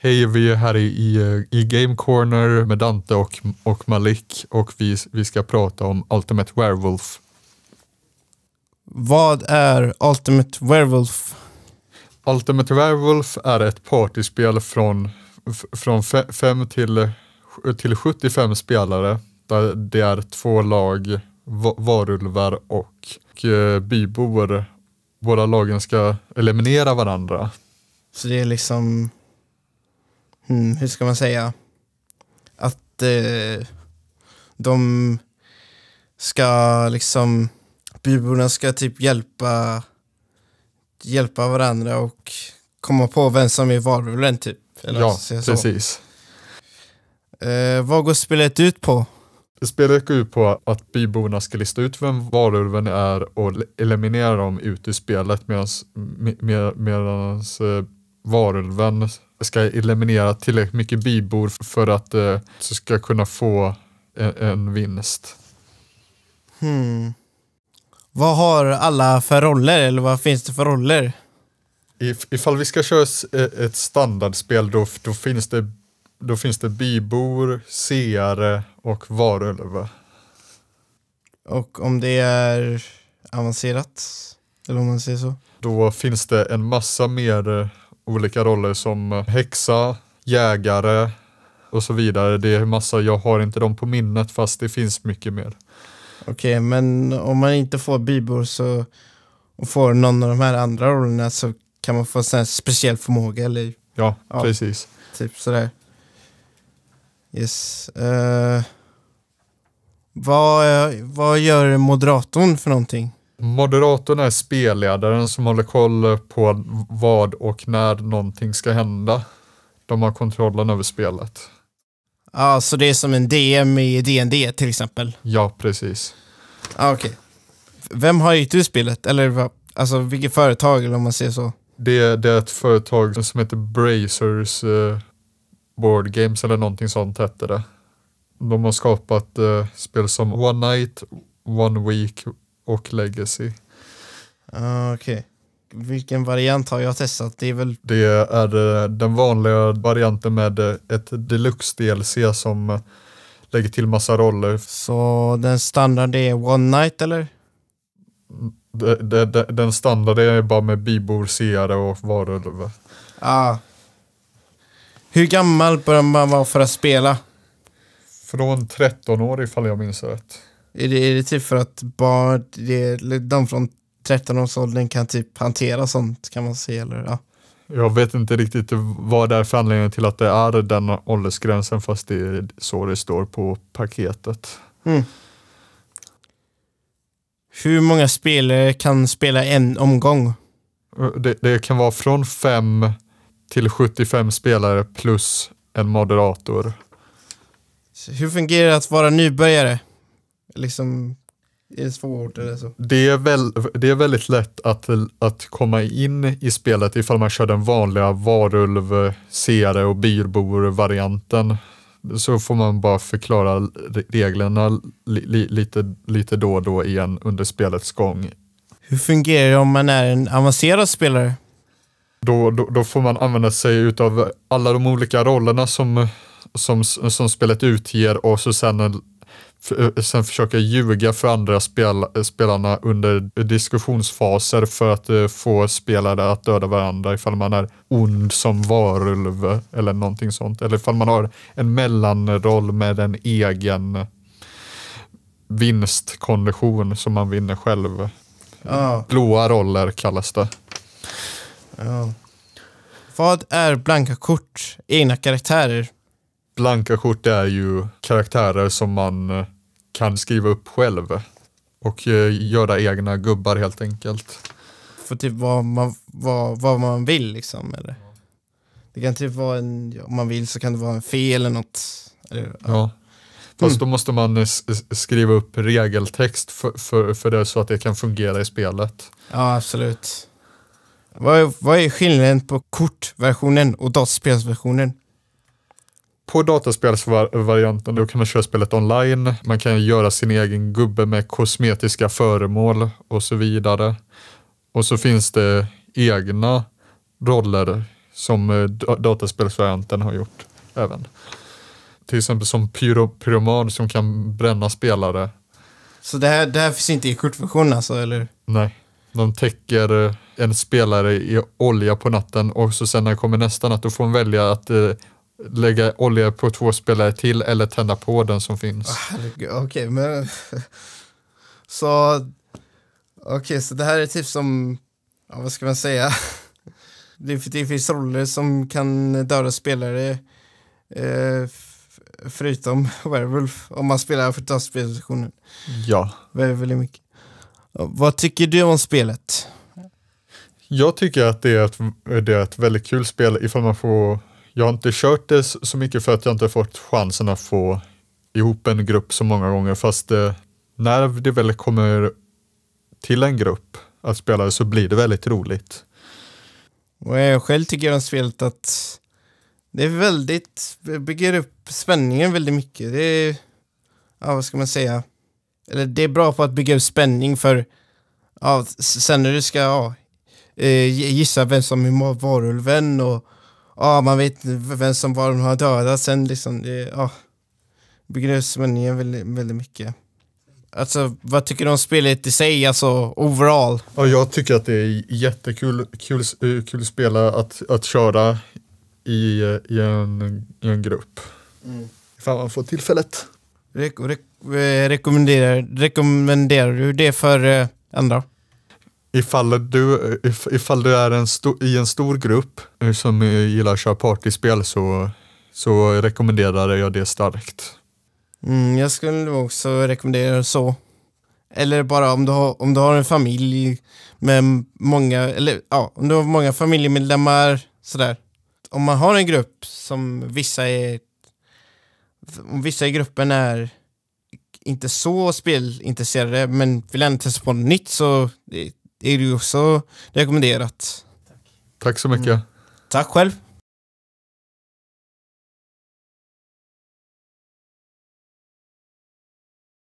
Hej, vi är här i, i, i Game Corner med Dante och, och Malik och vi, vi ska prata om Ultimate Werewolf. Vad är Ultimate Werewolf? Ultimate Werewolf är ett partyspel från, från 5 till, till 75 spelare. Där det är två lag, varulvar och, och eh, bybor. Båda lagen ska eliminera varandra. Så det är liksom mm, hur ska man säga, att eh, de ska liksom, byborna ska typ hjälpa, hjälpa varandra och komma på vem som är varulven typ. Eller ja, precis. Eh, vad går spelet ut på? Spelet går ut på att byborna ska lista ut vem varulven är och eliminera dem ut i spelet medan eh, varulven ska eliminera tillräckligt mycket bibor för att du eh, ska kunna få en, eh, en vinst. Hmm. Vad har alla för roller eller vad finns det för roller? If, ifall vi ska köra eh, ett standardspel då, då, finns, det, då finns det bibor, seare och varulv. Och om det är avancerat, eller om man säger så? Då finns det en massa mer olika roller som eh, häxa, jägare och så vidare. Det är massa, jag har inte dem på minnet fast det finns mycket mer. Okej, okay, men om man inte får bibor så och får någon av de här andra rollerna så kan man få en speciell förmåga eller? Ja, ja, precis. Typ sådär. Yes. Uh, vad, eh, vad gör moderatorn för någonting? Moderatorn är spelledaren som håller koll på vad och när någonting ska hända. De har kontrollen över spelet. Ja, så det är som en DM i DND till exempel? Ja, precis. Ah, Okej. Okay. Vem har gett ut spelet? Eller alltså, vilket företag, eller om man säger så? Det, det är ett företag som heter Brazers eh, Board Games eller någonting sånt hette det. De har skapat eh, spel som One Night, One Week, och Legacy. Uh, Okej. Okay. Vilken variant har jag testat? Det är väl... Det är eh, den vanliga varianten med eh, ett deluxe DLC som eh, lägger till massa roller. Så den standard är One Night eller? De, de, de, den standard är bara med bibor, seare och varulvar. Ah. Hur gammal bör man vara för att spela? Från 13 år ifall jag minns rätt. Är det, är det typ för att barn, det, de från 13-årsåldern kan typ hantera sånt kan man säga? Eller? Ja. Jag vet inte riktigt vad det är för anledning till att det är den åldersgränsen fast det är så det står på paketet. Mm. Hur många spelare kan spela en omgång? Det, det, kan vara från 5 till 75 spelare plus en moderator. Så hur fungerar det att vara nybörjare? liksom är det svårt eller så? Det är, väl, det är väldigt lätt att, att komma in i spelet ifall man kör den vanliga varulv, seare och byrbor-varianten. Så får man bara förklara reglerna li, lite, lite då och då igen under spelets gång. Hur fungerar det om man är en avancerad spelare? Då, då, då får man använda sig av alla de olika rollerna som, som, som spelet utger och så sen Eh, sen försöka ljuga för andra spel, eh, spelarna under diskussionsfaser för att eh, få spelare att döda varandra ifall man är ond som varulv eller någonting sånt. Eller ifall man har en mellanroll med en egen vinstkondition som man vinner själv. Ja. Blåa roller kallas det. Ja. Vad är blanka kort? Egna karaktärer? Blanka kort är ju karaktärer som man kan skriva upp själv och eh, göra egna gubbar helt enkelt. För typ vad man, vad, vad man vill liksom eller? Det kan typ vara en, om man vill så kan det vara en fel eller något. Eller, ja. ja. Fast mm. då måste man skriva upp regeltext för, för, för det så att det kan fungera i spelet. Ja, absolut. Vad vad är skillnaden på kortversionen och dataspelsversionen? på dataspelsvarianten då kan man köra spelet online. Man kan göra sin egen gubbe med kosmetiska föremål och så vidare. Och så finns det egna roller som eh, dataspelsvarianten har gjort även. Till exempel som pyro, pyroman som kan bränna spelare. Så det här, det här finns inte i kortversionen alltså, eller? Nej. De täcker eh, en spelare i olja på natten och så sen när det kommer nästa natt då får man välja att eh, lägga olja på två spelare till eller tända på den som finns. Ah, okej, okay, men... Så... Okej, okay, så det här är typ som... Ja, vad ska man säga? Det, det finns roller som kan döda spelare eh, förutom Werewolf om man spelar förstås spelversionen. Ja. Väldigt mycket. Vad tycker du om spelet? Jag tycker att det är ett, det är ett väldigt kul spel ifall man får jag har inte kört det så mycket för att jag inte fått chansen att få ihop en grupp så många gånger fast eh, när det väl kommer till en grupp att spela så blir det väldigt roligt. Och jag själv tycker om spelet att det är väldigt, bygger upp spänningen väldigt mycket. Det är, ja vad ska man säga, eller det är bra på att bygga upp spänning för ja, sen när du ska ja, eh, gissa vem som är varulven och ja, man vet vem som var de har dödat sen liksom. Det, ja, begränsar man väldigt, väldigt mycket. Alltså, vad tycker du om spelet i sig, alltså overall? Ja, jag tycker att det är jättekul kul, eh, kul spela att, att köra i, eh, i, en, i en grupp. Mm. Ifall man får tillfället. Re re eh, rekommenderar, rekommenderar du det för eh, andra? ifall du, ifall du är en i en stor grupp eh, som eh, gillar att köra partyspel så, så rekommenderar jag det starkt. Mm, jag skulle också rekommendera så. Eller bara om du har, om du har en familj med många, eller ja, om du har många familjemedlemmar sådär. Om man har en grupp som vissa är, om vissa i gruppen är inte så spelintresserade men vill ändå testa på något nytt så det, är ju också rekommenderat. Tack, Tack så mycket. Mm. Tack själv.